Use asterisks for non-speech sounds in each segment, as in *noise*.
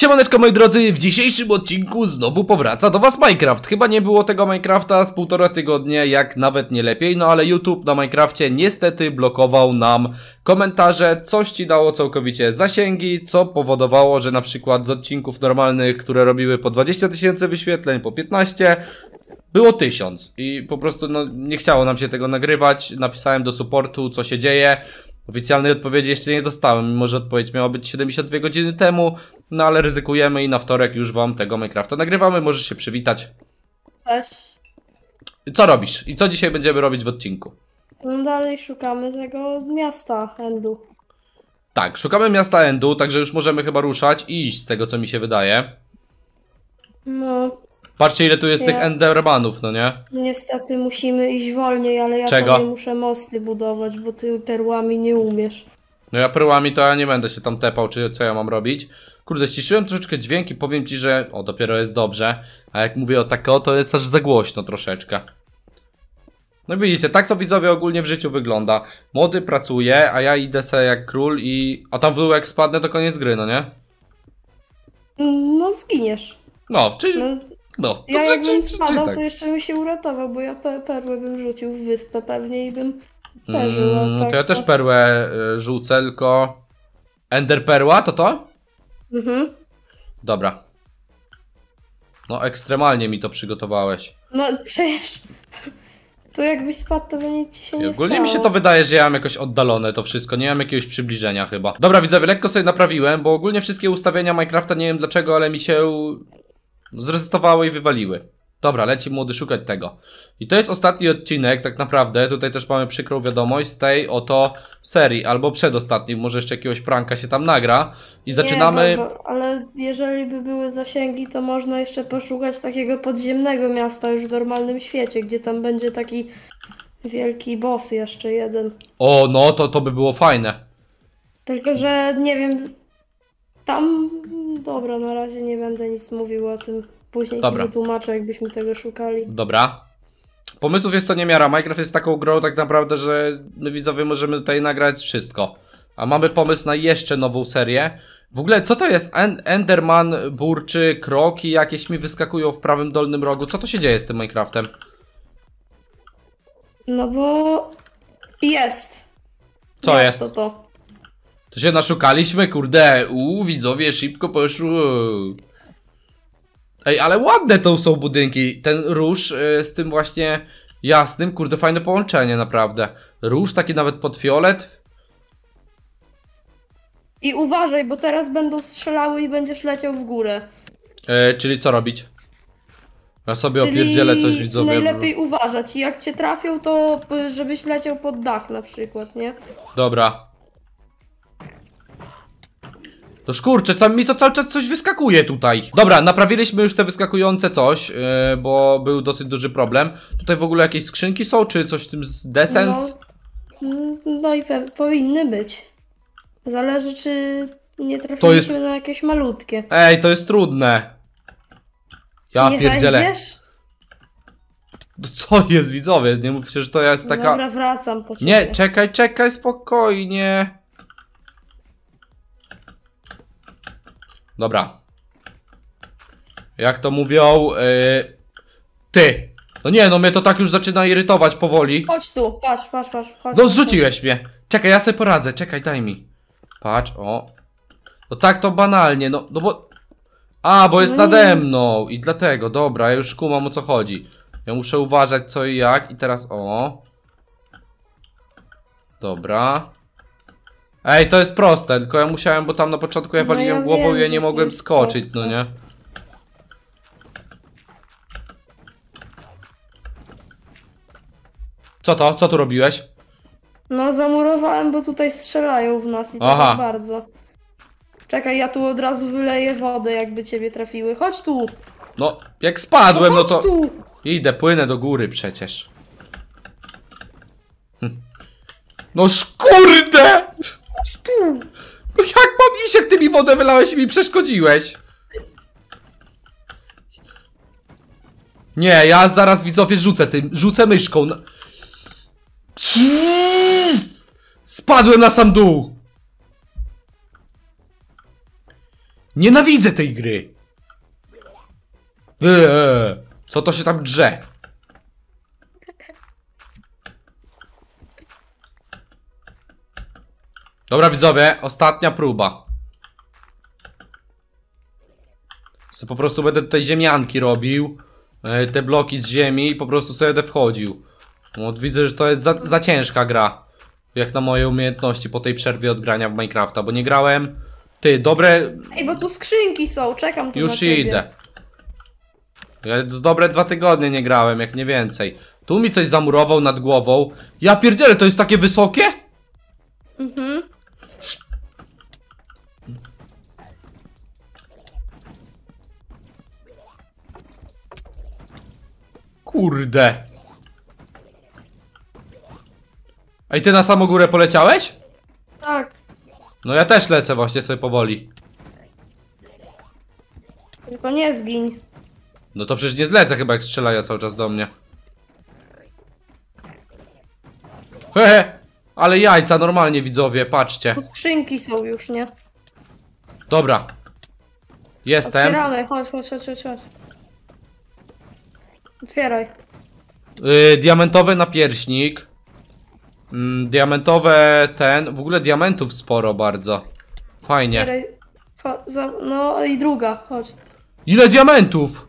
Siemaneczko moi drodzy, w dzisiejszym odcinku znowu powraca do was Minecraft Chyba nie było tego Minecrafta z półtora tygodnia, jak nawet nie lepiej No ale YouTube na Minecrafcie niestety blokował nam komentarze Coś ci dało całkowicie zasięgi, co powodowało, że na przykład z odcinków normalnych, które robiły po 20 tysięcy wyświetleń, po 15 było tysiąc i po prostu no, nie chciało nam się tego nagrywać, napisałem do supportu co się dzieje Oficjalnej odpowiedzi jeszcze nie dostałem, mimo że odpowiedź miała być 72 godziny temu, no ale ryzykujemy i na wtorek już wam tego Minecrafta nagrywamy, możesz się przywitać. Cześć. Co robisz i co dzisiaj będziemy robić w odcinku? No dalej szukamy tego miasta Endu. Tak, szukamy miasta Endu, także już możemy chyba ruszać i iść z tego co mi się wydaje. No, Patrzcie, ile tu jest nie. tych Endermanów, no nie? Niestety musimy iść wolniej, ale ja Czego? nie muszę mosty budować, bo ty perłami nie umiesz. No ja perłami to ja nie będę się tam tepał, czy co ja mam robić. Kurde, ściszyłem troszeczkę dźwięki, powiem ci, że o, dopiero jest dobrze. A jak mówię o tako, to jest aż za głośno troszeczkę. No widzicie, tak to widzowie ogólnie w życiu wygląda. Młody pracuje, a ja idę sobie jak król i... A tam w dół jak spadnę, to koniec gry, no nie? Mm, no zginiesz. No, czyli... No no, to ja jakbym spadał, tak. to jeszcze bym się uratował, bo ja pe perłę bym rzucił w wyspę pewnie i bym mm, No Mm, tak, to ja tak też perłę y, rzucę, tylko... Ender perła, to to? Mhm. Dobra. No ekstremalnie mi to przygotowałeś. No przecież... *laughs* To jakbyś spadł, to by nic ci się nie Ogólnie stało. mi się to wydaje, że ja mam jakoś oddalone to wszystko, nie mam jakiegoś przybliżenia chyba. Dobra widzowie, lekko sobie naprawiłem, bo ogólnie wszystkie ustawienia Minecrafta nie wiem dlaczego, ale mi się Zrezygnowały i wywaliły. Dobra, leci młody szukać tego. I to jest ostatni odcinek, tak naprawdę. Tutaj też mamy przykrą wiadomość z tej oto serii, albo przedostatni. Może jeszcze jakiegoś pranka się tam nagra. I zaczynamy. Nie, no bo, ale jeżeli by były zasięgi, to można jeszcze poszukać takiego podziemnego miasta już w normalnym świecie, gdzie tam będzie taki wielki boss jeszcze jeden. O, no to to by było fajne. Tylko, że nie wiem, tam, mm, dobra, na razie nie będę nic mówił o tym. Później dobra. ci wytłumaczę, jakbyśmy tego szukali. Dobra. Pomysłów jest to niemiara. Minecraft jest taką grą tak naprawdę, że my widzowie możemy tutaj nagrać wszystko. A mamy pomysł na jeszcze nową serię. W ogóle, co to jest? Enderman, burczy, kroki jakieś mi wyskakują w prawym dolnym rogu. Co to się dzieje z tym Minecraftem? No bo... jest. Co jest? jest? To, to. To się naszukaliśmy, kurde. Uuu, widzowie, szybko poszło. Ej, ale ładne to są budynki. Ten róż y, z tym właśnie jasnym, kurde, fajne połączenie, naprawdę. Róż taki nawet pod fiolet. I uważaj, bo teraz będą strzelały i będziesz leciał w górę. E, czyli co robić? Ja sobie czyli opierdzielę coś widzowie. najlepiej uważać i jak cię trafią, to y, żebyś leciał pod dach na przykład, nie? Dobra. To kurczę, co, mi to cały czas coś wyskakuje tutaj. Dobra, naprawiliśmy już te wyskakujące coś, yy, bo był dosyć duży problem. Tutaj w ogóle jakieś skrzynki są, czy coś w tym z desens? No, no i powinny być. Zależy, czy nie trafiliśmy jest... na jakieś malutkie. Ej, to jest trudne. Ja nie pierdzielę. Wejdziesz? No co jest widzowie? Nie mówcie, że to jest no taka... Dobra, wracam po ciebie. Nie, czekaj, czekaj, spokojnie. Dobra. Jak to mówią... Yy, ty! No nie, no mnie to tak już zaczyna irytować powoli. Chodź tu, patrz, patrz, patrz. Chodź no zrzuciłeś mnie. Czekaj, ja sobie poradzę, czekaj, daj mi. Patrz, o. No tak to banalnie, no, no bo... A, bo jest no nade mną i dlatego, dobra, ja już kumam o co chodzi. Ja muszę uważać co i jak i teraz, o. Dobra. Ej, to jest proste, tylko ja musiałem, bo tam na początku ja No waliłem ja głową wiem, i ja nie mogłem skoczyć, no nie? Co to? Co tu robiłeś? No, zamurowałem, bo tutaj strzelają w nas i Aha. tak bardzo. Czekaj, ja tu od razu wyleję wodę, jakby ciebie trafiły. Chodź tu! No, jak spadłem, no, no chodź to... tu! Idę, płynę do góry przecież. Hm. No skurde! tu! No jak mam iść, jak ty mi wodę wylałeś i mi przeszkodziłeś? Nie, ja zaraz widzowie rzucę tym, rzucę myszką na... Spadłem na sam dół! Nienawidzę tej gry! Yy, yy. co to się tam drze? Dobra widzowie, ostatnia próba Se po prostu będę tutaj ziemianki robił e, Te bloki z ziemi i po prostu sobie będę wchodził no, Widzę, że to jest za, za ciężka gra Jak na moje umiejętności po tej przerwie od grania w Minecrafta Bo nie grałem Ty, dobre... Ej, bo tu skrzynki są, czekam tu Już na Już idę ja z dobre dwa tygodnie nie grałem, jak nie więcej Tu mi coś zamurował nad głową Ja pierdzielę, to jest takie wysokie? Mhm Kurde. A i ty na samą górę poleciałeś? Tak. No ja też lecę właśnie sobie powoli. Tylko nie zgiń. No to przecież nie zlecę chyba jak strzelają cały czas do mnie. Hehe. Ale jajca normalnie widzowie, patrzcie. Tu skrzynki są już, nie? Dobra. Jestem. Otwieramy, chodź, chodź, chodź, chodź. Otwieraj. Yy, diamentowy napierśnik. Mm, diamentowe ten. W ogóle diamentów sporo bardzo. Fajnie. za- No i druga, chodź. Ile diamentów?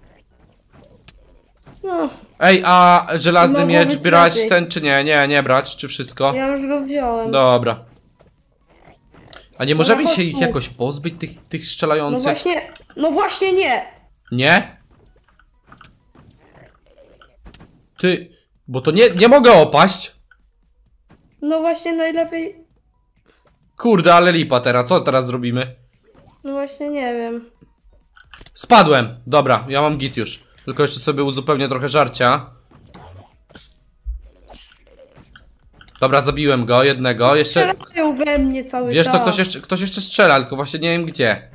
No, Ej, a żelazny Mogło miecz brać lepiej. ten czy nie? Nie, nie brać, czy wszystko? ja już go wziąłem. Dobra. A nie możemy się ich jakoś pozbyć tych, tych No właśnie, no właśnie nie! Nie? Ty, bo to nie, nie mogę opaść. No właśnie najlepiej... Kurde, ale lipa teraz, co teraz zrobimy? No właśnie nie wiem. Spadłem, dobra, ja mam git już. Tylko jeszcze sobie uzupełnię trochę żarcia. Dobra, zabiłem go, jednego, jeszcze... Strzelają we mnie cały Wiesz co, czas. ktoś jeszcze, ktoś jeszcze strzela, tylko właśnie nie wiem gdzie.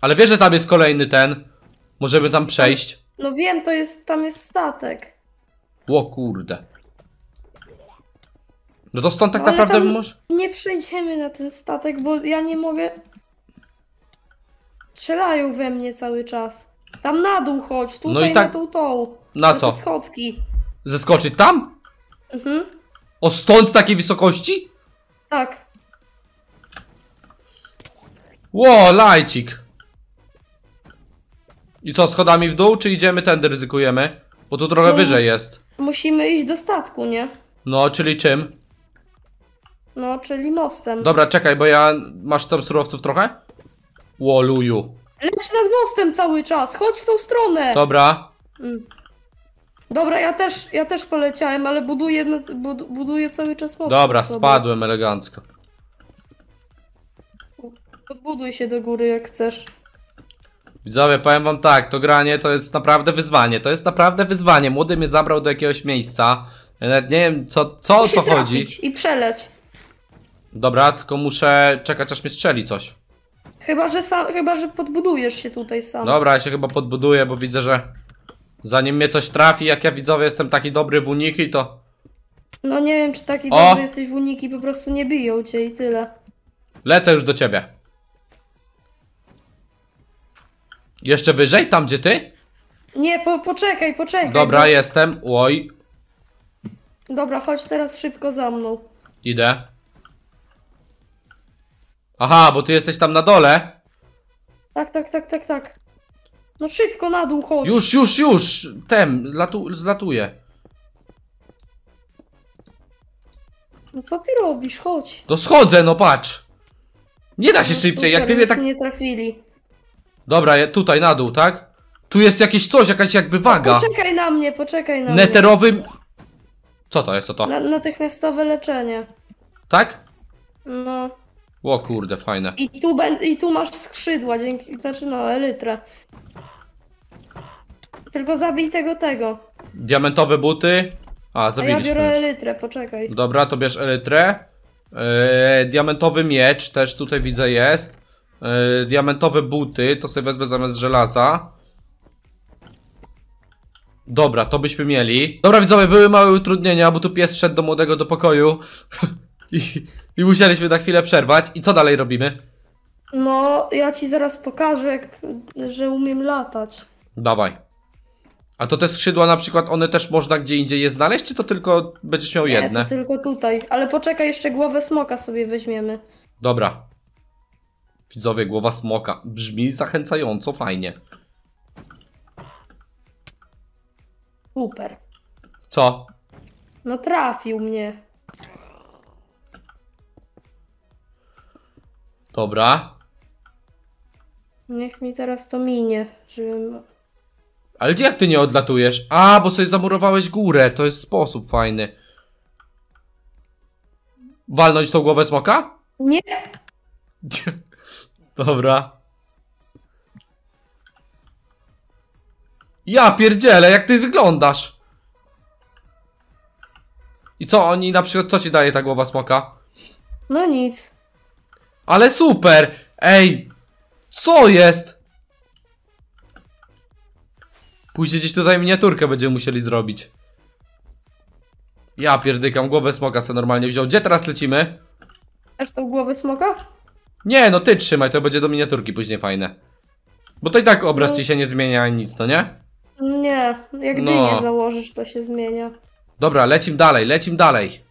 Ale wiesz, że tam jest kolejny ten. Możemy tam przejść. No wiem, to jest, tam jest statek. O kurde. No to stąd tak Ale naprawdę tam możesz... Nie przejdziemy na ten statek, bo ja nie mogę... Strzelają we mnie cały czas. Tam na dół chodź, tutaj no i tak... na tą tą. Na, na co? schodki. Zeskoczyć tam? Mhm. O stąd z takiej wysokości? Tak. Ło, lajcik. I co, schodami w dół, czy idziemy tędy ryzykujemy? Bo tu trochę no. wyżej jest musimy iść do statku, nie? No, czyli czym? No, czyli mostem. Dobra, czekaj, bo ja... Masz tam surowców trochę? Łoluju. Leć nad mostem cały czas, chodź w tą stronę! Dobra. Mm. Dobra, ja też, ja też poleciałem, ale buduję, no, buduję cały czas most. Dobra, spadłem elegancko. Podbuduj się do góry jak chcesz. Widzowie, powiem wam tak, to granie to jest naprawdę wyzwanie, to jest naprawdę wyzwanie. Młody mnie zabrał do jakiegoś miejsca, ja e, nawet nie wiem co, co o co chodzi. i przeleć. Dobra, tylko muszę czekać aż mnie strzeli coś. Chyba, że sam, chyba, że podbudujesz się tutaj sam. Dobra, ja się chyba podbuduję, bo widzę, że zanim mnie coś trafi, jak ja widzowie jestem taki dobry w uniki, to... No nie wiem, czy taki o! dobry jesteś w uniki, po prostu nie biją cię i tyle. Lecę już do ciebie. Jeszcze wyżej, tam gdzie ty? Nie, po, poczekaj, poczekaj. Dobra, jestem. Oj. Dobra, chodź teraz szybko za mną. Idę. Aha, bo ty jesteś tam na dole. Tak, tak, tak, tak, tak. No szybko na dół chodź. Już, już, już. Tem, latu, zlatuję. No co ty robisz? Chodź. No schodzę, no patrz. Nie da się no szybciej, jak ty mnie tak... nie trafili. Dobra, tutaj na dół, tak? Tu jest jakieś coś, jakaś jakby waga. Poczekaj na mnie, poczekaj na Neterowym... Co to jest, co to? Na, natychmiastowe leczenie. Tak? No. O kurde, fajne. I tu, ben, I tu masz skrzydła, dzięki. Znaczy no, elytrę. Tylko zabij tego tego. Diamentowe buty. A, A ja biorę już. elytrę, poczekaj. Dobra, to bierz elytrę. Yy, diamentowy miecz też tutaj widzę jest. E, diamentowe buty, to sobie wezmę zamiast żelaza. Dobra, to byśmy mieli. Dobra widzowie, były małe utrudnienia, bo tu pies wszedł do młodego do pokoju. *laughs* I, I musieliśmy na chwilę przerwać. I co dalej robimy? No, ja ci zaraz pokażę, że umiem latać. Dawaj. A to te skrzydła na przykład, one też można gdzie indziej je znaleźć, czy to tylko będziesz miał Nie, jedne? to tylko tutaj. Ale poczekaj, jeszcze głowę smoka sobie weźmiemy. Dobra. Widzowie, głowa smoka. Brzmi zachęcająco, fajnie. Super. Co? No trafił mnie. Dobra. Niech mi teraz to minie, żebym... Ale gdzie jak ty nie odlatujesz? A, bo sobie zamurowałeś górę. To jest sposób fajny. Walnąć tą głowę smoka? Nie. *laughs* Dobra. Ja pierdzielę, jak ty wyglądasz? I co oni na przykład, co ci daje ta głowa smoka? No nic. Ale super! Ej! Co jest? Później gdzieś tutaj miniaturkę będziemy musieli zrobić. Ja pierdykam, głowę smoka co normalnie wziął. Gdzie teraz lecimy? Aż tą głowę smoka? Nie, no ty trzymaj, to będzie do miniaturki później fajne. Bo to i tak obraz ci się nie zmienia ani nic, no nie? Nie, jak No. dynię założysz, to się zmienia. Dobra, lecim dalej, lecim dalej.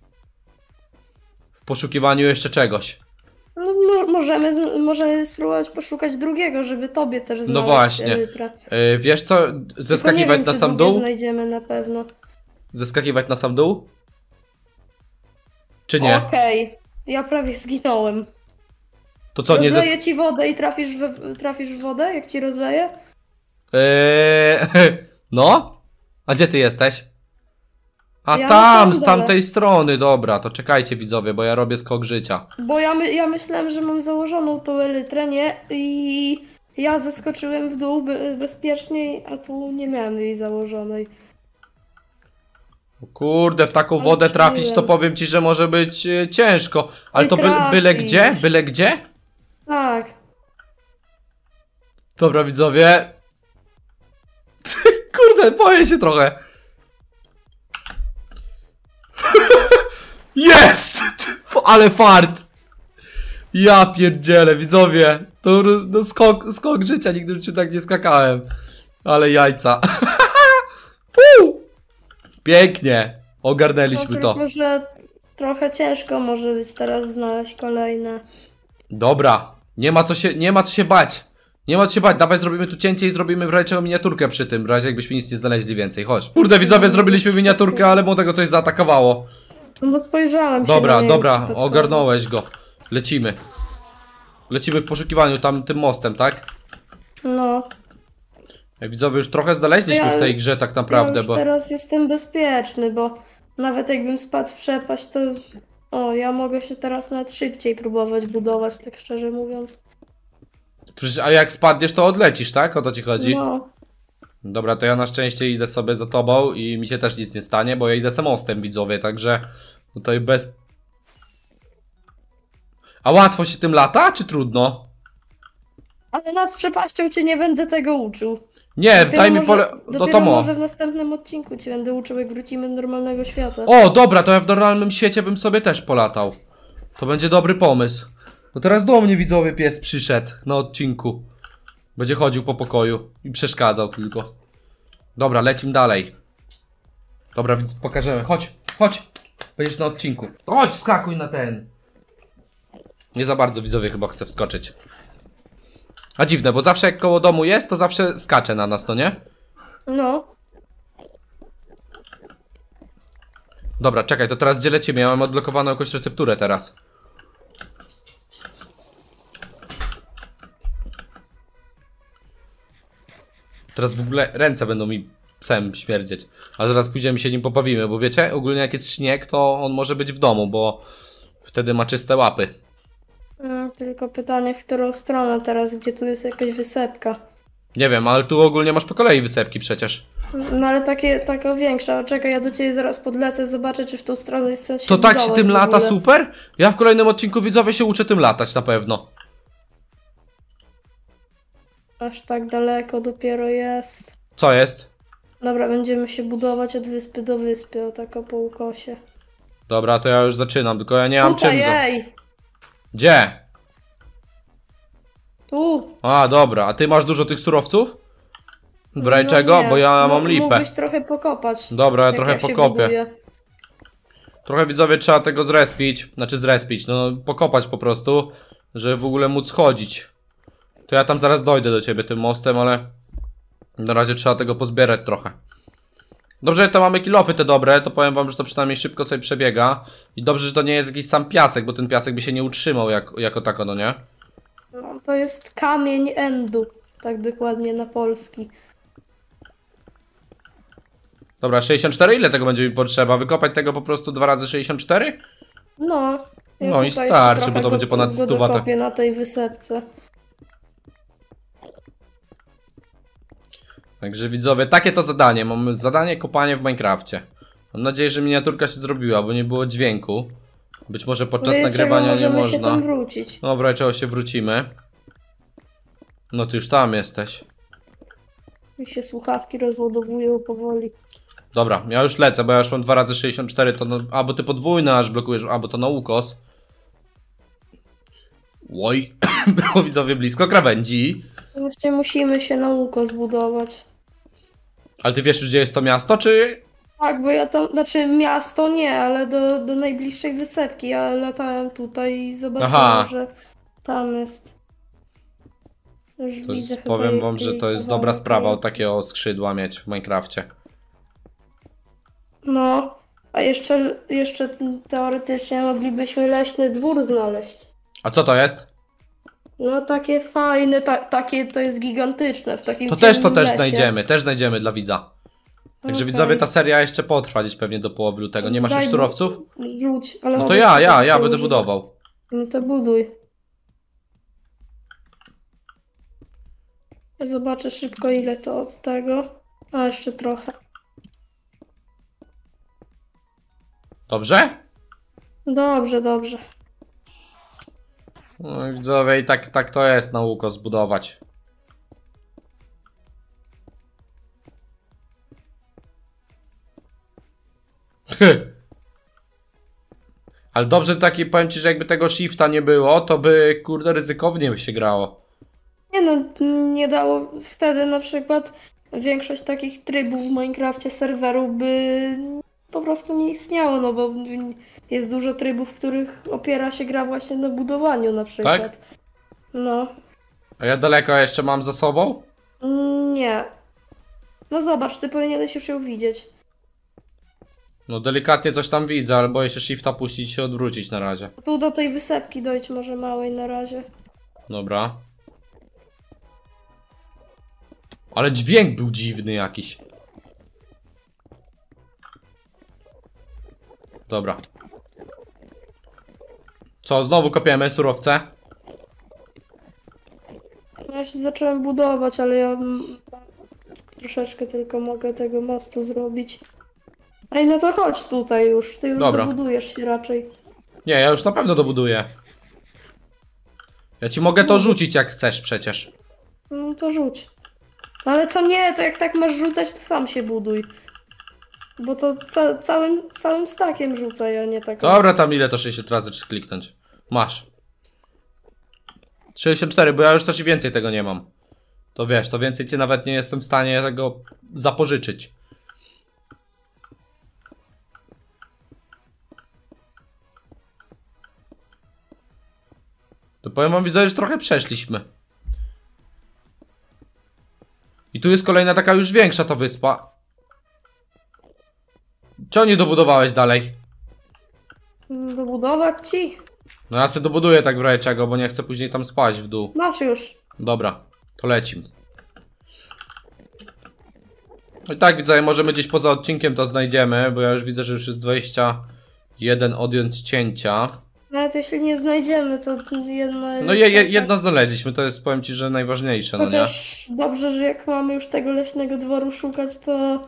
W poszukiwaniu jeszcze czegoś. No, możemy, możemy spróbować poszukać drugiego, żeby tobie też no znaleźć właśnie. Y, wiesz co, Tylko nie zeskakiwać wiem, na sam dół? znajdziemy na pewno. Zeskakiwać na sam dół? Czy nie? Okej, ja prawie zginąłem. To co, Rozleję nie Rozleję ci wodę i trafisz w, trafisz w wodę, jak ci rozleję? Eee, *laughs* no? A gdzie ty jesteś? A ja tam, z tamtej strony, dobra, to czekajcie widzowie, bo ja robię skok życia. Bo ja, my, ja myślałem, że mam założoną tą elytrę, nie? I ja zeskoczyłem w dół be, bezpieczniej, a tu nie miałem jej założonej. kurde, w taką wodę trafić to powiem ci, że może być e, ciężko. Ale to by, byle gdzie? Byle gdzie? Tak. Dobra, widzowie. *laughs* Kurde, boję się trochę. *laughs* Jest! *laughs* Ale fart! Ja pierdzielę, widzowie. To no, skok, skok życia, nigdy w tak nie skakałem. Ale jajca. Pięknie. Ogarnęliśmy no, to. Może trochę ciężko może być teraz znaleźć kolejne. Dobra, nie ma co się, nie ma co się bać. Nie ma co się bać, dawaj zrobimy tu cięcie i zrobimy wręczą miniaturkę przy tym, w razie jakbyśmy nic nie znaleźli więcej, chodź. Kurde widzowie, zrobiliśmy miniaturkę, ale mu tego coś zaatakowało. No spojrzałem spojrzałam Dobra, się dobra, ogarnąłeś go. Lecimy. Lecimy w poszukiwaniu tam tym mostem, tak? No. Jak widzowie, już trochę znaleźliśmy ja, w tej grze tak naprawdę, ja już bo... teraz jestem bezpieczny, bo nawet jakbym spadł w przepaść, to o, ja mogę się teraz nawet szybciej próbować budować, tak szczerze mówiąc. A jak spadniesz, to odlecisz, tak? O to ci chodzi? No, Dobra, to ja na szczęście idę sobie za tobą i mi się też nic nie stanie, bo ja idę samostem widzowie, także tutaj bez... A łatwo się tym lata, czy trudno? ale nad przepaścią cię nie będę tego uczył. Nie, Dopiero daj mi pole... Dopiero Do no może w następnym odcinku cię będę uczył, jak wrócimy do normalnego świata. O, dobra, to ja w normalnym świecie bym sobie też polatał. To będzie dobry pomysł. No teraz do mnie widzowie pies przyszedł na odcinku. Będzie chodził po pokoju i przeszkadzał tylko. Dobra, lecimy dalej. Dobra, więc pokażemy. Chodź, chodź. Będziesz na odcinku. Chodź, skakuj na ten. Nie za bardzo widzowie chyba chce wskoczyć. A dziwne, bo zawsze jak koło domu jest, to zawsze skacze na nas, to nie? No. Dobra, czekaj, to teraz dzielę lecimy? Ja mam odblokowaną jakąś recepturę teraz. Teraz w ogóle ręce będą mi psem śmierdzieć. A zaraz pójdziemy się nim popawimy, bo wiecie, ogólnie jak jest śnieg, to on może być w domu, bo wtedy ma czyste łapy. No, tylko pytanie, w którą stronę teraz, gdzie tu jest jakaś wysepka. Nie wiem, ale tu ogólnie masz po kolei wysepki przecież. No ale takie, taka większa. Czekaj, ja do ciebie zaraz podlecę, zobaczę, czy w tą stronę jest sens To tak się tym lata super? Ja w kolejnym odcinku widzowie się uczę tym latać na pewno. Aż tak daleko dopiero jest. Co jest? Dobra, będziemy się budować od wyspy do wyspy, o tak po ukosie. Dobra, to ja już zaczynam, tylko ja nie mam czego czym. Ej! Gdzie? Tu. A, dobra, a ty masz dużo tych surowców? Braj no czego? nie, Bo ja no, mam lipę. Mógłbyś trochę pokopać. Dobra, ja trochę pokopię. Trochę widzowie trzeba tego zrespić, znaczy zrespić, no pokopać po prostu, żeby w ogóle móc chodzić. To ja tam zaraz dojdę do ciebie tym mostem, ale na razie trzeba tego pozbierać trochę. Dobrze, że to mamy kilofy te dobre, to powiem wam, że to przynajmniej szybko sobie przebiega. I dobrze, że to nie jest jakiś sam piasek, bo ten piasek by się nie utrzymał jak, jako tako, no nie? No, to jest kamień endu, tak dokładnie na polski. Dobra, 64? Ile tego będzie mi potrzeba? Wykopać tego po prostu dwa razy 64? No. Ja no i starczy, bo to będzie ponad 100 wata. na tej wysepce. Także widzowie, takie to zadanie. Mam zadanie kopanie w Minecrafcie. Mam nadzieję, że miniaturka się zrobiła, bo nie było dźwięku. Być może podczas Wiecie, nagrywania no, nie można. Się tam wrócić. Dobra, czego się wrócimy. No ty już tam jesteś. Mi się słuchawki rozładowują powoli. Dobra, ja już lecę, bo ja już mam 2 razy 64 to albo ty podwójne aż blokujesz, albo to na ukos. *coughs* było widzowie blisko krawędzi. Właśnie musimy się na ukos budować. Ale ty wiesz już, gdzie jest to miasto, czy... Tak, bo ja tam, znaczy miasto nie, ale do, do najbliższej wysepki. Ja latałem tutaj i zobaczyłem, Aha. że tam jest. Już widzę powiem wam, że to jest dobra sprawa o takiego skrzydła mieć w Minecrafcie. No, a jeszcze, jeszcze teoretycznie moglibyśmy leśny dwór znaleźć. A co to jest? No takie fajne, ta, takie to jest gigantyczne w takim To też to też lesie. znajdziemy, też znajdziemy dla widza. Także widzowie ta seria jeszcze potrwa gdzieś pewnie do połowy lutego. Nie masz Daj już surowców? Rzuć, ale No to ja, ja, tak ja będę budował. No to buduj. Zobaczę szybko ile to od tego. A jeszcze trochę. Dobrze? Dobrze, dobrze. No, widzowie, i tak, tak to jest nauko zbudować. *laughs* Ale dobrze taki powiem ci, że jakby tego shifta nie było, to by kurde ryzykownie się grało. Nie no, nie dało. Wtedy na przykład większość takich trybów w Minecrafcie serweru by po prostu nie istniało, no bo jest dużo trybów, w których opiera się gra właśnie na budowaniu na przykład. Tak? No. A ja daleko jeszcze mam za sobą? Mm, nie. No zobacz, ty powinieneś już ją widzieć. No delikatnie coś tam widzę, ale boję się shifta puścić i się odwrócić na razie. Tu do tej wysepki dojść może małej na razie. Dobra. Ale dźwięk był dziwny jakiś. Dobra. Co, znowu kopiemy surowce? Ja się zacząłem budować, ale ja troszeczkę tylko mogę tego mostu zrobić. Ej, no to chodź tutaj już. Ty już Dobra. dobudujesz się raczej. Nie, ja już na pewno dobuduję. Ja ci mogę to no. rzucić jak chcesz przecież. No to rzuć. No ale co nie, to jak tak masz rzucać, to sam się buduj. Bo to ca całym, całym stakiem rzucę, a nie tak. Dobra, tam ile to 60 razy czy kliknąć? Masz. 64, bo ja już też więcej tego nie mam. To wiesz, to więcej cię nawet nie jestem w stanie tego zapożyczyć. To powiem wam widzę, że trochę przeszliśmy. I tu jest kolejna taka już większa to wyspa. Czego nie dobudowałeś dalej? Dobudować ci? No ja sobie dobuduję tak w razie czego, bo nie chcę później tam spaść w dół. Masz już. Dobra, to lecimy. No I tak widzę, możemy gdzieś poza odcinkiem to znajdziemy, bo ja już widzę, że już jest 21 odjąć cięcia. Nawet jeśli nie znajdziemy, to jedno... No je, je, jedno znaleźliśmy, to jest, powiem ci, że najważniejsze, Chociaż no nie? dobrze, że jak mamy już tego leśnego dworu szukać, to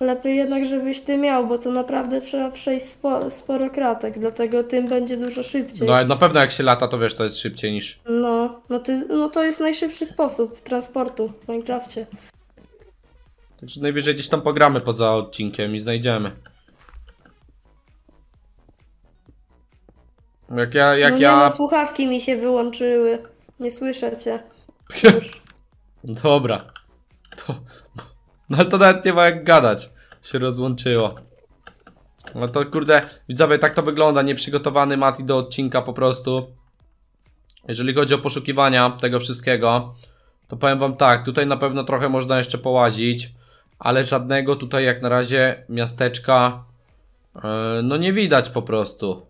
Lepiej jednak, żebyś ty miał, bo to naprawdę trzeba przejść spo, sporo kratek, dlatego tym będzie dużo szybciej. No na pewno jak się lata, to wiesz, to jest szybciej niż... No, no, ty, no to jest najszybszy sposób transportu w Minecrafcie. Także najwyżej gdzieś tam pogramy poza odcinkiem i znajdziemy. Jak ja, jak no nie, ja... No, słuchawki mi się wyłączyły. Nie słyszę cię. *laughs* Dobra. To, no ale to nawet nie ma jak gadać. Się rozłączyło. No to kurde, widzowie, tak to wygląda. Nieprzygotowany Mati do odcinka po prostu. Jeżeli chodzi o poszukiwania tego wszystkiego, to powiem wam tak, tutaj na pewno trochę można jeszcze połazić, ale żadnego tutaj jak na razie miasteczka yy, no nie widać po prostu.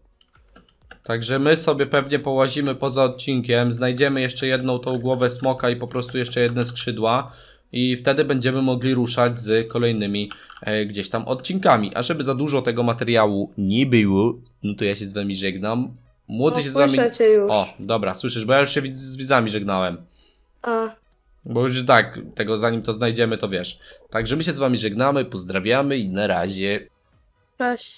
Także my sobie pewnie połazimy poza odcinkiem, znajdziemy jeszcze jedną tą głowę smoka i po prostu jeszcze jedne skrzydła i wtedy będziemy mogli ruszać z kolejnymi e, gdzieś tam odcinkami. A żeby za dużo tego materiału nie było, no to ja się z wami żegnam. Młody no, się z wami... już. O, dobra, słyszysz, bo ja już się z widzami żegnałem. A. Bo już tak, tego zanim to znajdziemy, to wiesz. Także my się z wami żegnamy, pozdrawiamy i na razie. Cześć.